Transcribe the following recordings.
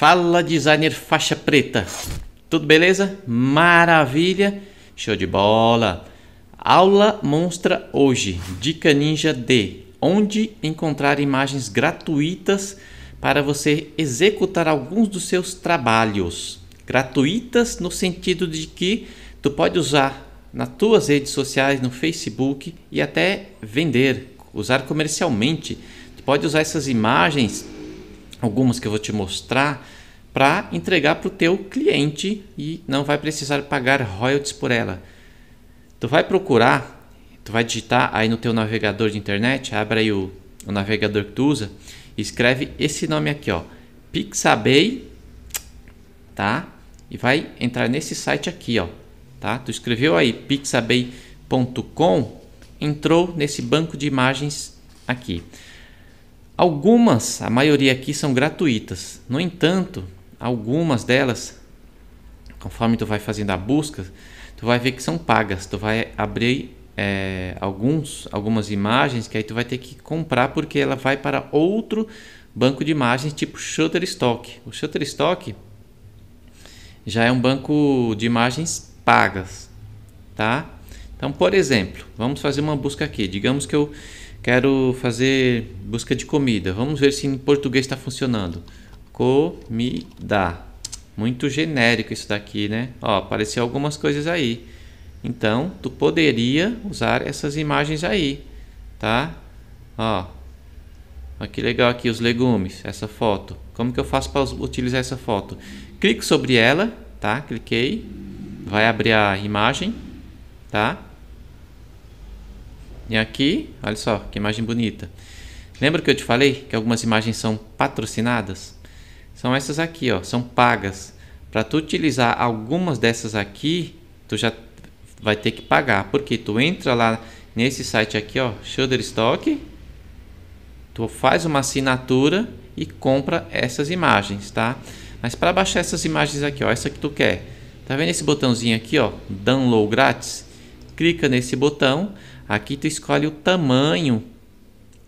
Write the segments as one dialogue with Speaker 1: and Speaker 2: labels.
Speaker 1: Fala designer faixa preta, tudo beleza? Maravilha, show de bola! Aula monstra hoje, dica ninja de onde encontrar imagens gratuitas para você executar alguns dos seus trabalhos. Gratuitas no sentido de que tu pode usar nas tuas redes sociais, no Facebook e até vender, usar comercialmente. Tu pode usar essas imagens algumas que eu vou te mostrar para entregar para o teu cliente e não vai precisar pagar royalties por ela. Tu vai procurar, tu vai digitar aí no teu navegador de internet, abre aí o, o navegador que tu usa, escreve esse nome aqui, ó, Pixabay, tá? E vai entrar nesse site aqui, ó, tá? Tu escreveu aí pixabay.com, entrou nesse banco de imagens aqui. Algumas, a maioria aqui são gratuitas. No entanto, algumas delas, conforme tu vai fazendo a busca, tu vai ver que são pagas. Tu vai abrir é, alguns, algumas imagens que aí tu vai ter que comprar porque ela vai para outro banco de imagens tipo Shutterstock. O Shutterstock já é um banco de imagens pagas, tá? Então, por exemplo, vamos fazer uma busca aqui. Digamos que eu Quero fazer busca de comida. Vamos ver se em português está funcionando. Comida. Muito genérico isso daqui, né? Ó, apareceu algumas coisas aí. Então, tu poderia usar essas imagens aí, tá? Ó. ó que legal aqui os legumes, essa foto. Como que eu faço para utilizar essa foto? Clico sobre ela, tá? Cliquei. Vai abrir a imagem, tá? E aqui, olha só, que imagem bonita. Lembra que eu te falei que algumas imagens são patrocinadas? São essas aqui, ó, são pagas. Para tu utilizar algumas dessas aqui, tu já vai ter que pagar, porque tu entra lá nesse site aqui, ó, Shutterstock, tu faz uma assinatura e compra essas imagens, tá? Mas para baixar essas imagens aqui, ó, essa que tu quer, tá vendo esse botãozinho aqui, ó, download grátis? clica nesse botão, aqui tu escolhe o tamanho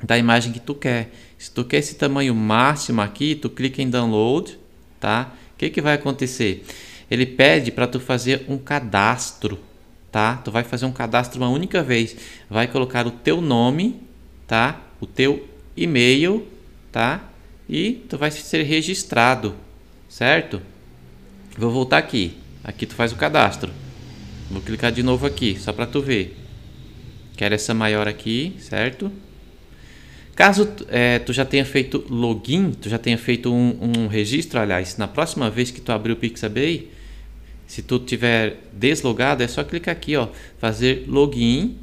Speaker 1: da imagem que tu quer. Se tu quer esse tamanho máximo aqui, tu clica em download, tá? O que, que vai acontecer? Ele pede para tu fazer um cadastro, tá? Tu vai fazer um cadastro uma única vez. Vai colocar o teu nome, tá? O teu e-mail, tá? E tu vai ser registrado, certo? Vou voltar aqui. Aqui tu faz o cadastro. Vou clicar de novo aqui, só para tu ver. Quero essa maior aqui, certo? Caso é, tu já tenha feito login, tu já tenha feito um, um registro, aliás, na próxima vez que tu abrir o Pixabay, se tu tiver deslogado, é só clicar aqui, ó, fazer login,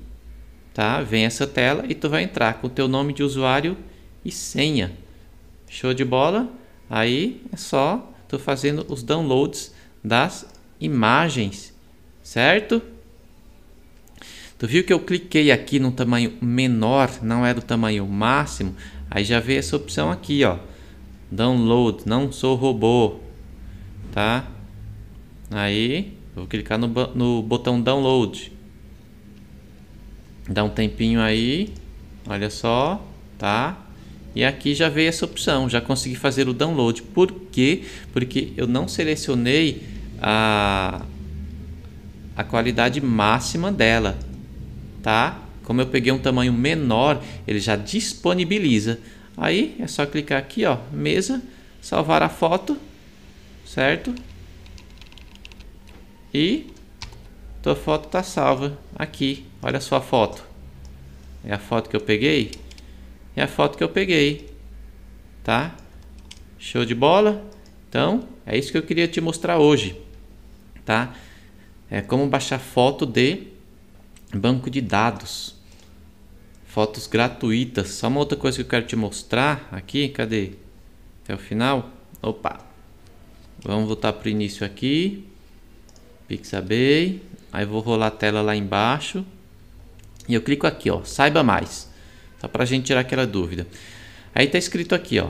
Speaker 1: tá? Vem essa tela e tu vai entrar com o teu nome de usuário e senha. Show de bola? Aí é só tu fazendo os downloads das imagens certo? Tu viu que eu cliquei aqui no tamanho menor, não era é o tamanho máximo? Aí já veio essa opção aqui, ó. Download, não sou robô, tá? Aí, vou clicar no, no botão download. Dá um tempinho aí, olha só, tá? E aqui já veio essa opção, já consegui fazer o download. Por quê? Porque eu não selecionei a a qualidade máxima dela, tá? Como eu peguei um tamanho menor, ele já disponibiliza. Aí é só clicar aqui, ó, mesa, salvar a foto, certo? E tua foto tá salva aqui. Olha a sua foto. É a foto que eu peguei? É a foto que eu peguei. Tá? Show de bola? Então, é isso que eu queria te mostrar hoje, tá? É como baixar foto de banco de dados. Fotos gratuitas. Só uma outra coisa que eu quero te mostrar aqui. Cadê? Até o final. Opa! Vamos voltar para o início aqui. Pixabay. Aí vou rolar a tela lá embaixo. E eu clico aqui, ó. Saiba mais. Só para a gente tirar aquela dúvida. Aí está escrito aqui, ó.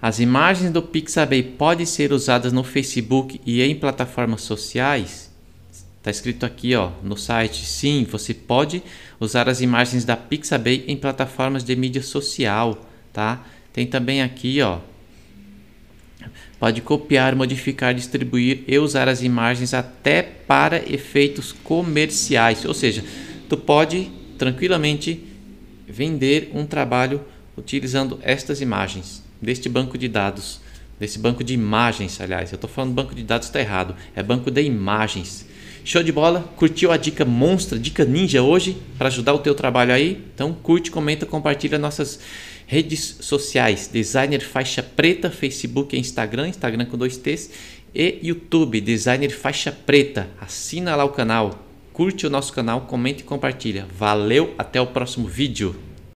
Speaker 1: As imagens do Pixabay podem ser usadas no Facebook e em plataformas sociais? Está escrito aqui ó, no site. Sim, você pode usar as imagens da Pixabay em plataformas de mídia social. Tá? Tem também aqui, ó, pode copiar, modificar, distribuir e usar as imagens até para efeitos comerciais. Ou seja, tu pode tranquilamente vender um trabalho utilizando estas imagens deste banco de dados, desse banco de imagens, aliás, eu estou falando banco de dados está errado, é banco de imagens. Show de bola? Curtiu a dica monstra, dica ninja hoje para ajudar o teu trabalho aí? Então curte, comenta, compartilha nossas redes sociais, Designer Faixa Preta, Facebook e Instagram, Instagram com dois T's, e YouTube, Designer Faixa Preta. Assina lá o canal, curte o nosso canal, comenta e compartilha. Valeu, até o próximo vídeo.